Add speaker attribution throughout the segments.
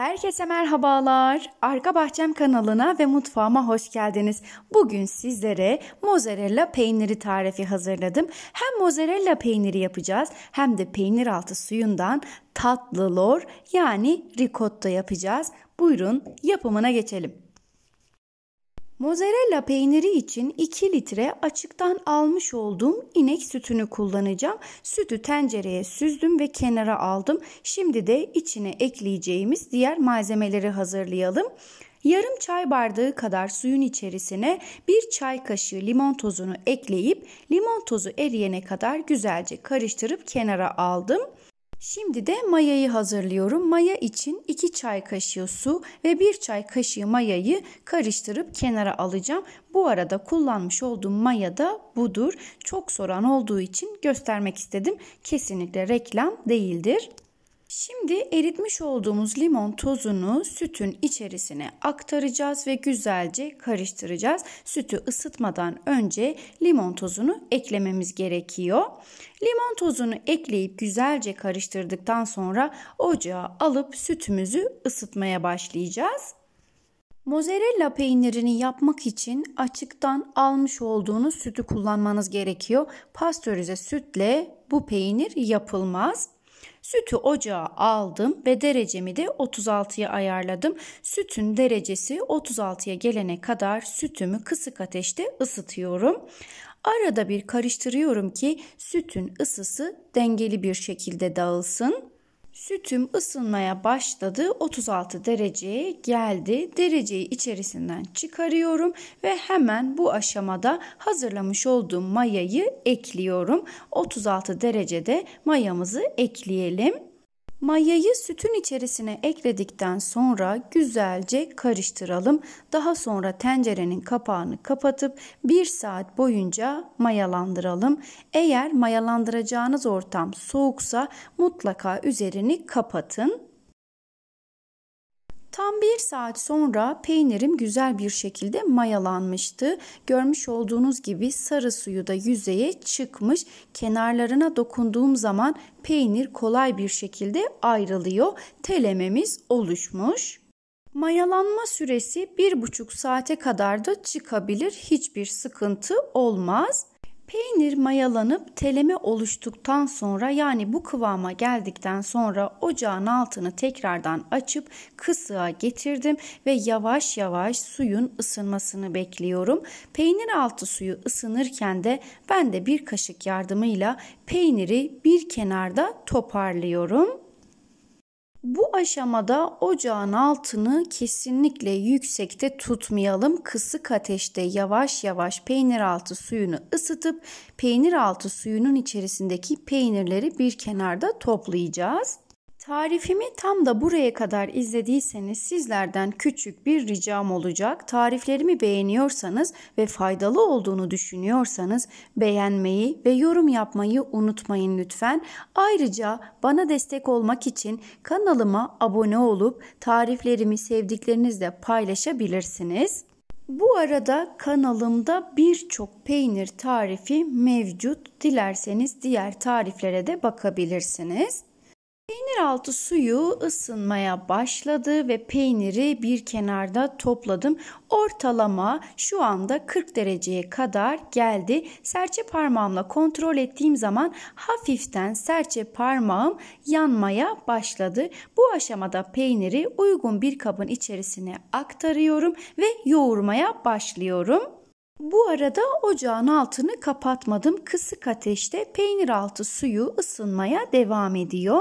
Speaker 1: Herkese merhabalar. Arka Bahçem kanalına ve mutfağıma hoş geldiniz. Bugün sizlere mozzarella peyniri tarifi hazırladım. Hem mozzarella peyniri yapacağız hem de peynir altı suyundan tatlı lor yani ricotta yapacağız. Buyurun yapımına geçelim. Mozzarella peyniri için 2 litre açıktan almış olduğum inek sütünü kullanacağım. Sütü tencereye süzdüm ve kenara aldım. Şimdi de içine ekleyeceğimiz diğer malzemeleri hazırlayalım. Yarım çay bardağı kadar suyun içerisine bir çay kaşığı limon tozunu ekleyip limon tozu eriyene kadar güzelce karıştırıp kenara aldım. Şimdi de mayayı hazırlıyorum. Maya için 2 çay kaşığı su ve 1 çay kaşığı mayayı karıştırıp kenara alacağım. Bu arada kullanmış olduğum maya da budur. Çok soran olduğu için göstermek istedim. Kesinlikle reklam değildir. Şimdi eritmiş olduğumuz limon tozunu sütün içerisine aktaracağız ve güzelce karıştıracağız. Sütü ısıtmadan önce limon tozunu eklememiz gerekiyor. Limon tozunu ekleyip güzelce karıştırdıktan sonra ocağa alıp sütümüzü ısıtmaya başlayacağız. Mozzarella peynirini yapmak için açıktan almış olduğunuz sütü kullanmanız gerekiyor. Pastörize sütle bu peynir yapılmaz. Sütü ocağa aldım ve derecemi de 36'ya ayarladım. Sütün derecesi 36'ya gelene kadar sütümü kısık ateşte ısıtıyorum. Arada bir karıştırıyorum ki sütün ısısı dengeli bir şekilde dağılsın. Sütüm ısınmaya başladı. 36 dereceye geldi. Dereceyi içerisinden çıkarıyorum ve hemen bu aşamada hazırlamış olduğum mayayı ekliyorum. 36 derecede mayamızı ekleyelim. Mayayı sütün içerisine ekledikten sonra güzelce karıştıralım. Daha sonra tencerenin kapağını kapatıp 1 saat boyunca mayalandıralım. Eğer mayalandıracağınız ortam soğuksa mutlaka üzerini kapatın. Tam bir saat sonra peynirim güzel bir şekilde mayalanmıştı. Görmüş olduğunuz gibi sarı suyu da yüzeye çıkmış. Kenarlarına dokunduğum zaman peynir kolay bir şekilde ayrılıyor. Telememiz oluşmuş. Mayalanma süresi bir buçuk saate kadar da çıkabilir. Hiçbir sıkıntı olmaz. Peynir mayalanıp teleme oluştuktan sonra yani bu kıvama geldikten sonra ocağın altını tekrardan açıp kısığa getirdim ve yavaş yavaş suyun ısınmasını bekliyorum. Peynir altı suyu ısınırken de ben de bir kaşık yardımıyla peyniri bir kenarda toparlıyorum. Bu aşamada ocağın altını kesinlikle yüksekte tutmayalım. Kısık ateşte yavaş yavaş peynir altı suyunu ısıtıp peynir altı suyunun içerisindeki peynirleri bir kenarda toplayacağız. Tarifimi tam da buraya kadar izlediyseniz sizlerden küçük bir ricam olacak. Tariflerimi beğeniyorsanız ve faydalı olduğunu düşünüyorsanız beğenmeyi ve yorum yapmayı unutmayın lütfen. Ayrıca bana destek olmak için kanalıma abone olup tariflerimi sevdiklerinizle paylaşabilirsiniz. Bu arada kanalımda birçok peynir tarifi mevcut. Dilerseniz diğer tariflere de bakabilirsiniz. Peynir altı suyu ısınmaya başladı ve peyniri bir kenarda topladım. Ortalama şu anda 40 dereceye kadar geldi. Serçe parmağımla kontrol ettiğim zaman hafiften serçe parmağım yanmaya başladı. Bu aşamada peyniri uygun bir kabın içerisine aktarıyorum ve yoğurmaya başlıyorum. Bu arada ocağın altını kapatmadım. Kısık ateşte peynir altı suyu ısınmaya devam ediyor.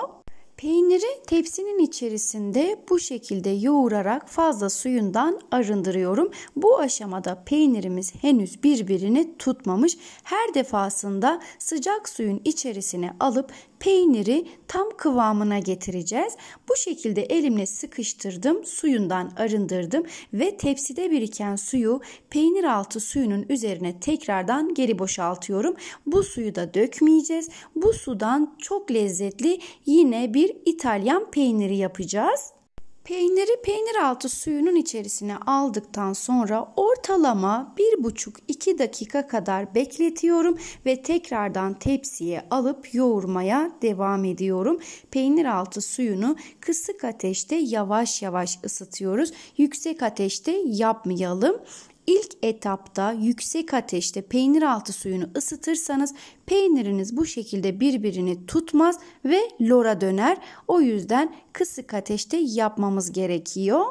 Speaker 1: Peyniri tepsinin içerisinde bu şekilde yoğurarak fazla suyundan arındırıyorum. Bu aşamada peynirimiz henüz birbirini tutmamış. Her defasında sıcak suyun içerisine alıp peyniri tam kıvamına getireceğiz. Bu şekilde elimle sıkıştırdım, suyundan arındırdım ve tepside biriken suyu peynir altı suyunun üzerine tekrardan geri boşaltıyorum. Bu suyu da dökmeyeceğiz. Bu sudan çok lezzetli yine bir bir İtalyan peyniri yapacağız. Peyniri peynir altı suyunun içerisine aldıktan sonra ortalama 1,5-2 dakika kadar bekletiyorum ve tekrardan tepsiye alıp yoğurmaya devam ediyorum. Peynir altı suyunu kısık ateşte yavaş yavaş ısıtıyoruz. Yüksek ateşte yapmayalım. İlk etapta yüksek ateşte peynir altı suyunu ısıtırsanız peyniriniz bu şekilde birbirini tutmaz ve lora döner. O yüzden kısık ateşte yapmamız gerekiyor.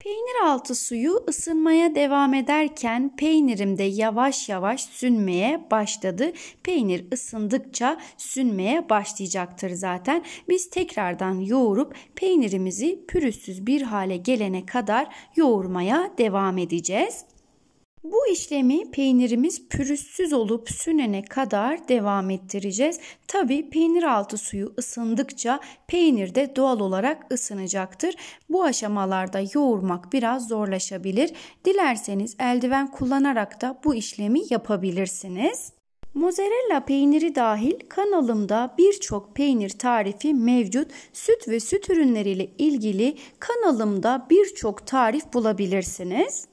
Speaker 1: Peynir altı suyu ısınmaya devam ederken peynirim de yavaş yavaş sünmeye başladı. Peynir ısındıkça sünmeye başlayacaktır zaten. Biz tekrardan yoğurup peynirimizi pürüzsüz bir hale gelene kadar yoğurmaya devam edeceğiz. Bu işlemi peynirimiz pürüzsüz olup sünene kadar devam ettireceğiz. Tabi peynir altı suyu ısındıkça peynir de doğal olarak ısınacaktır. Bu aşamalarda yoğurmak biraz zorlaşabilir. Dilerseniz eldiven kullanarak da bu işlemi yapabilirsiniz. Mozzarella peyniri dahil kanalımda birçok peynir tarifi mevcut. Süt ve süt ürünleriyle ilgili kanalımda birçok tarif bulabilirsiniz.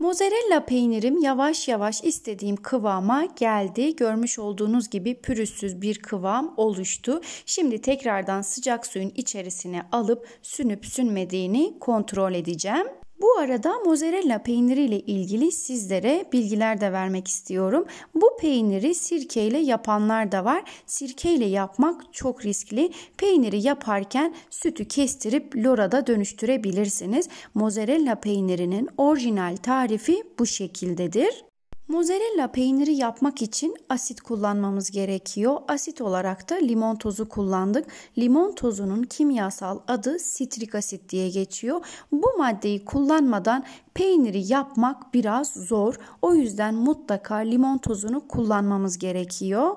Speaker 1: Mozzarella peynirim yavaş yavaş istediğim kıvama geldi. Görmüş olduğunuz gibi pürüzsüz bir kıvam oluştu. Şimdi tekrardan sıcak suyun içerisine alıp sünüp sünmediğini kontrol edeceğim. Bu arada mozzarella peyniriyle ilgili sizlere bilgiler de vermek istiyorum. Bu peyniri sirkeyle yapanlar da var. Sirkeyle yapmak çok riskli. Peyniri yaparken sütü kestirip lorada dönüştürebilirsiniz. Mozzarella peynirinin orijinal tarifi bu şekildedir. Mozzarella peyniri yapmak için asit kullanmamız gerekiyor. Asit olarak da limon tozu kullandık. Limon tozunun kimyasal adı sitrik asit diye geçiyor. Bu maddeyi kullanmadan peyniri yapmak biraz zor. O yüzden mutlaka limon tozunu kullanmamız gerekiyor.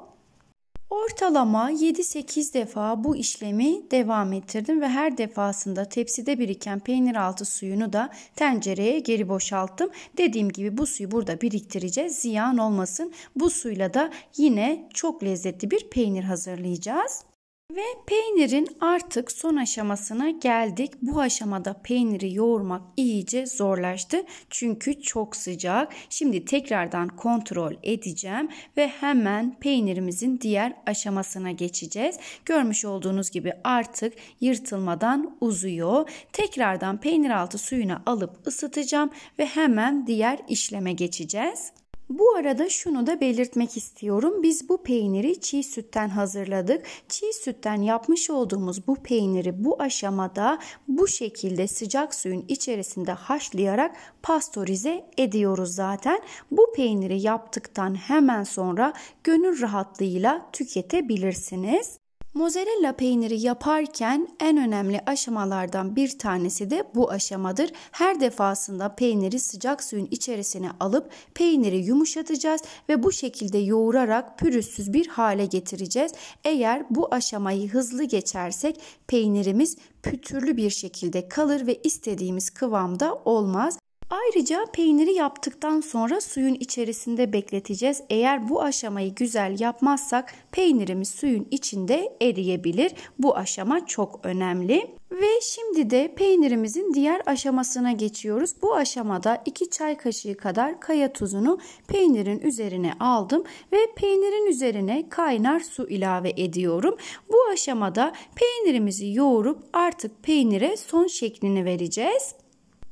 Speaker 1: Ortalama 7-8 defa bu işlemi devam ettirdim ve her defasında tepside biriken peynir altı suyunu da tencereye geri boşalttım. Dediğim gibi bu suyu burada biriktireceğiz. Ziyan olmasın. Bu suyla da yine çok lezzetli bir peynir hazırlayacağız. Ve peynirin artık son aşamasına geldik. Bu aşamada peyniri yoğurmak iyice zorlaştı. Çünkü çok sıcak. Şimdi tekrardan kontrol edeceğim ve hemen peynirimizin diğer aşamasına geçeceğiz. Görmüş olduğunuz gibi artık yırtılmadan uzuyor. Tekrardan peynir altı suyuna alıp ısıtacağım ve hemen diğer işleme geçeceğiz. Bu arada şunu da belirtmek istiyorum. Biz bu peyniri çiğ sütten hazırladık. Çiğ sütten yapmış olduğumuz bu peyniri bu aşamada bu şekilde sıcak suyun içerisinde haşlayarak pastorize ediyoruz zaten. Bu peyniri yaptıktan hemen sonra gönül rahatlığıyla tüketebilirsiniz. Mozzarella peyniri yaparken en önemli aşamalardan bir tanesi de bu aşamadır. Her defasında peyniri sıcak suyun içerisine alıp peyniri yumuşatacağız ve bu şekilde yoğurarak pürüzsüz bir hale getireceğiz. Eğer bu aşamayı hızlı geçersek peynirimiz pütürlü bir şekilde kalır ve istediğimiz kıvamda olmaz. Ayrıca peyniri yaptıktan sonra suyun içerisinde bekleteceğiz. Eğer bu aşamayı güzel yapmazsak peynirimiz suyun içinde eriyebilir. Bu aşama çok önemli. Ve şimdi de peynirimizin diğer aşamasına geçiyoruz. Bu aşamada 2 çay kaşığı kadar kaya tuzunu peynirin üzerine aldım ve peynirin üzerine kaynar su ilave ediyorum. Bu aşamada peynirimizi yoğurup artık peynire son şeklini vereceğiz.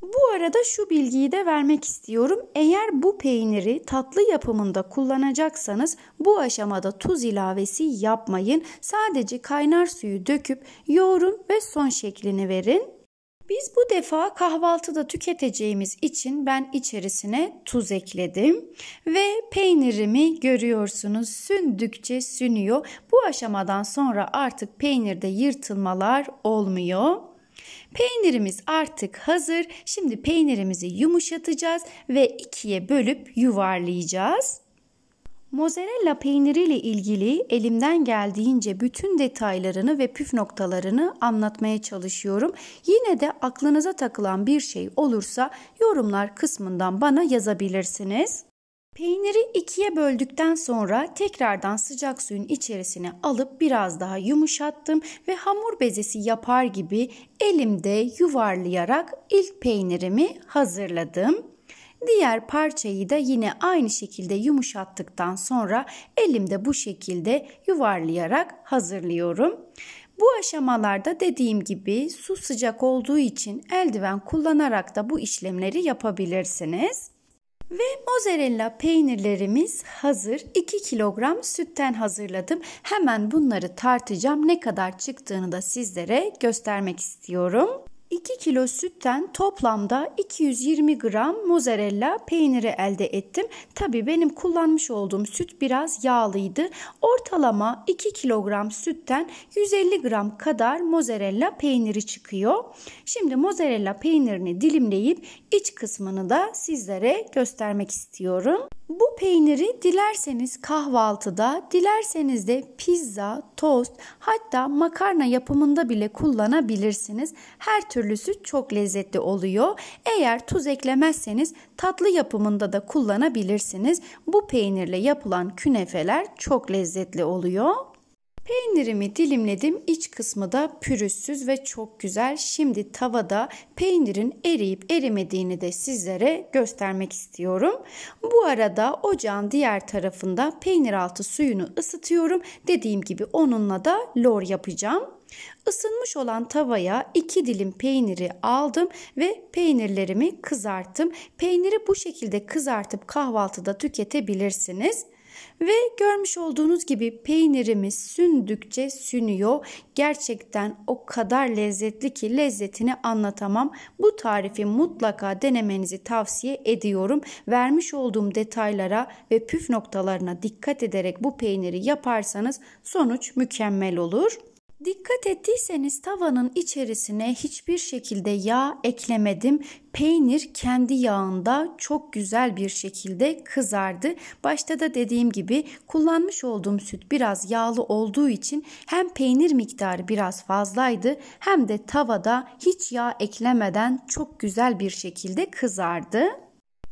Speaker 1: Bu arada şu bilgiyi de vermek istiyorum. Eğer bu peyniri tatlı yapımında kullanacaksanız bu aşamada tuz ilavesi yapmayın. Sadece kaynar suyu döküp yoğurun ve son şeklini verin. Biz bu defa kahvaltıda tüketeceğimiz için ben içerisine tuz ekledim ve peynirimi görüyorsunuz sündükçe sünüyor. Bu aşamadan sonra artık peynirde yırtılmalar olmuyor. Peynirimiz artık hazır. Şimdi peynirimizi yumuşatacağız ve ikiye bölüp yuvarlayacağız. Mozzarella peyniri ile ilgili elimden geldiğince bütün detaylarını ve püf noktalarını anlatmaya çalışıyorum. Yine de aklınıza takılan bir şey olursa yorumlar kısmından bana yazabilirsiniz. Peyniri ikiye böldükten sonra tekrardan sıcak suyun içerisine alıp biraz daha yumuşattım ve hamur bezesi yapar gibi elimde yuvarlayarak ilk peynirimi hazırladım. Diğer parçayı da yine aynı şekilde yumuşattıktan sonra elimde bu şekilde yuvarlayarak hazırlıyorum. Bu aşamalarda dediğim gibi su sıcak olduğu için eldiven kullanarak da bu işlemleri yapabilirsiniz. Ve mozzarella peynirlerimiz hazır. 2 kilogram sütten hazırladım. Hemen bunları tartacağım. Ne kadar çıktığını da sizlere göstermek istiyorum. 2 kilo sütten toplamda 220 gram mozzarella peyniri elde ettim. Tabi benim kullanmış olduğum süt biraz yağlıydı. Ortalama 2 kilogram sütten 150 gram kadar mozzarella peyniri çıkıyor. Şimdi mozzarella peynirini dilimleyip iç kısmını da sizlere göstermek istiyorum. Bu peyniri dilerseniz kahvaltıda, dilerseniz de pizza, tost, hatta makarna yapımında bile kullanabilirsiniz. Her türlüsü çok lezzetli oluyor. Eğer tuz eklemezseniz tatlı yapımında da kullanabilirsiniz. Bu peynirle yapılan künefeler çok lezzetli oluyor. Peynirimi dilimledim. İç kısmı da pürüzsüz ve çok güzel. Şimdi tavada peynirin eriyip erimediğini de sizlere göstermek istiyorum. Bu arada ocağın diğer tarafında peynir altı suyunu ısıtıyorum. Dediğim gibi onunla da lor yapacağım. Isınmış olan tavaya 2 dilim peyniri aldım ve peynirlerimi kızarttım. Peyniri bu şekilde kızartıp kahvaltıda tüketebilirsiniz. Ve görmüş olduğunuz gibi peynirimiz sündükçe sünüyor. Gerçekten o kadar lezzetli ki lezzetini anlatamam. Bu tarifi mutlaka denemenizi tavsiye ediyorum. Vermiş olduğum detaylara ve püf noktalarına dikkat ederek bu peyniri yaparsanız sonuç mükemmel olur. Dikkat ettiyseniz tavanın içerisine hiçbir şekilde yağ eklemedim. Peynir kendi yağında çok güzel bir şekilde kızardı. Başta da dediğim gibi kullanmış olduğum süt biraz yağlı olduğu için hem peynir miktarı biraz fazlaydı hem de tavada hiç yağ eklemeden çok güzel bir şekilde kızardı.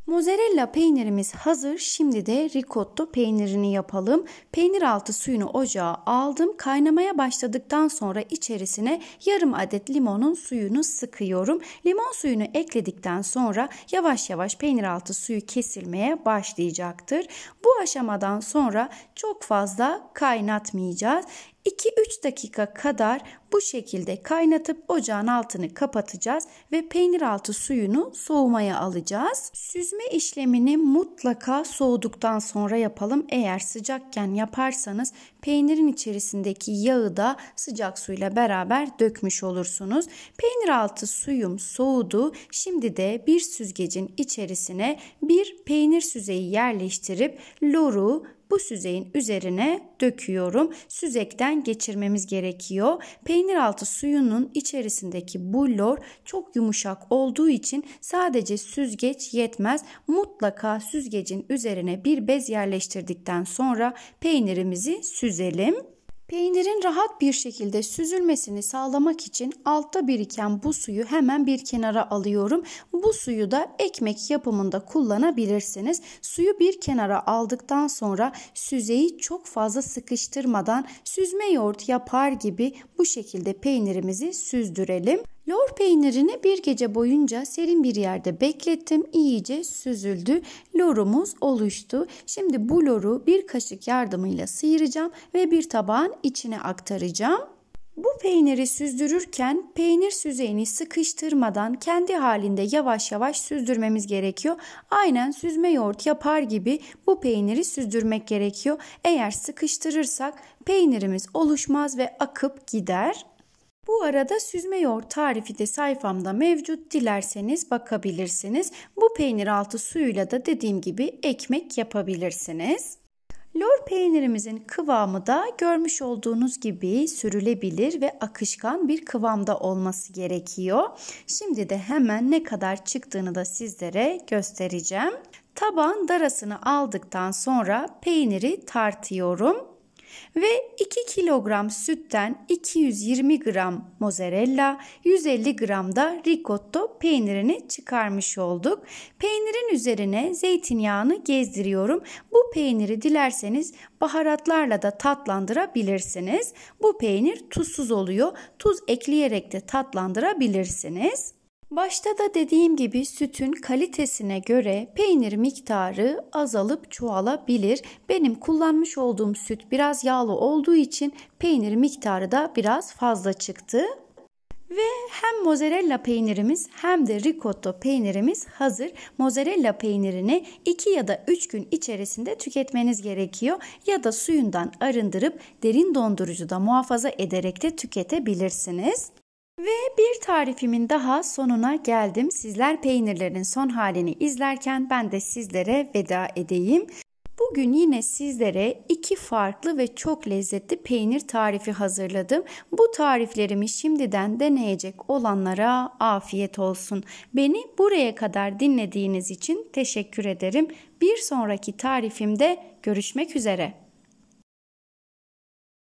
Speaker 1: Mozzarella peynirimiz hazır. Şimdi de ricotta peynirini yapalım. Peynir altı suyunu ocağa aldım. Kaynamaya başladıktan sonra içerisine yarım adet limonun suyunu sıkıyorum. Limon suyunu ekledikten sonra yavaş yavaş peynir altı suyu kesilmeye başlayacaktır. Bu aşamadan sonra çok fazla kaynatmayacağız. 2-3 dakika kadar bu şekilde kaynatıp ocağın altını kapatacağız ve peynir altı suyunu soğumaya alacağız. Süzme işlemini mutlaka soğuduktan sonra yapalım. Eğer sıcakken yaparsanız peynirin içerisindeki yağı da sıcak suyla beraber dökmüş olursunuz. Peynir altı suyum soğudu. Şimdi de bir süzgecin içerisine bir peynir süzeyi yerleştirip loru bu süzeyin üzerine döküyorum. Süzekten geçirmemiz gerekiyor. Peynir altı suyunun içerisindeki bu lor çok yumuşak olduğu için sadece süzgeç yetmez. Mutlaka süzgecin üzerine bir bez yerleştirdikten sonra peynirimizi süzelim. Peynirin rahat bir şekilde süzülmesini sağlamak için altta biriken bu suyu hemen bir kenara alıyorum. Bu suyu da ekmek yapımında kullanabilirsiniz. Suyu bir kenara aldıktan sonra süzeyi çok fazla sıkıştırmadan süzme yoğurt yapar gibi bu şekilde peynirimizi süzdürelim. Lor peynirini bir gece boyunca serin bir yerde beklettim. İyice süzüldü. Lorumuz oluştu. Şimdi bu loru bir kaşık yardımıyla sıyıracağım ve bir tabağın içine aktaracağım. Bu peyniri süzdürürken peynir süzeyini sıkıştırmadan kendi halinde yavaş yavaş süzdürmemiz gerekiyor. Aynen süzme yoğurt yapar gibi bu peyniri süzdürmek gerekiyor. Eğer sıkıştırırsak peynirimiz oluşmaz ve akıp gider. Bu arada süzme yoğurt tarifi de sayfamda mevcut. Dilerseniz bakabilirsiniz. Bu peynir altı suyuyla da dediğim gibi ekmek yapabilirsiniz. Lor peynirimizin kıvamı da görmüş olduğunuz gibi sürülebilir ve akışkan bir kıvamda olması gerekiyor. Şimdi de hemen ne kadar çıktığını da sizlere göstereceğim. Tabağın darasını aldıktan sonra peyniri tartıyorum. Ve 2 kilogram sütten 220 gram mozzarella, 150 gram da ricotta peynirini çıkarmış olduk. Peynirin üzerine zeytinyağını gezdiriyorum. Bu peyniri dilerseniz baharatlarla da tatlandırabilirsiniz. Bu peynir tuzsuz oluyor. Tuz ekleyerek de tatlandırabilirsiniz. Başta da dediğim gibi sütün kalitesine göre peynir miktarı azalıp çoğalabilir. Benim kullanmış olduğum süt biraz yağlı olduğu için peynir miktarı da biraz fazla çıktı. Ve hem mozzarella peynirimiz hem de ricotta peynirimiz hazır. Mozzarella peynirini 2 ya da 3 gün içerisinde tüketmeniz gerekiyor ya da suyundan arındırıp derin dondurucuda muhafaza ederek de tüketebilirsiniz. Ve bir tarifimin daha sonuna geldim. Sizler peynirlerin son halini izlerken ben de sizlere veda edeyim. Bugün yine sizlere iki farklı ve çok lezzetli peynir tarifi hazırladım. Bu tariflerimi şimdiden deneyecek olanlara afiyet olsun. Beni buraya kadar dinlediğiniz için teşekkür ederim. Bir sonraki tarifimde görüşmek üzere.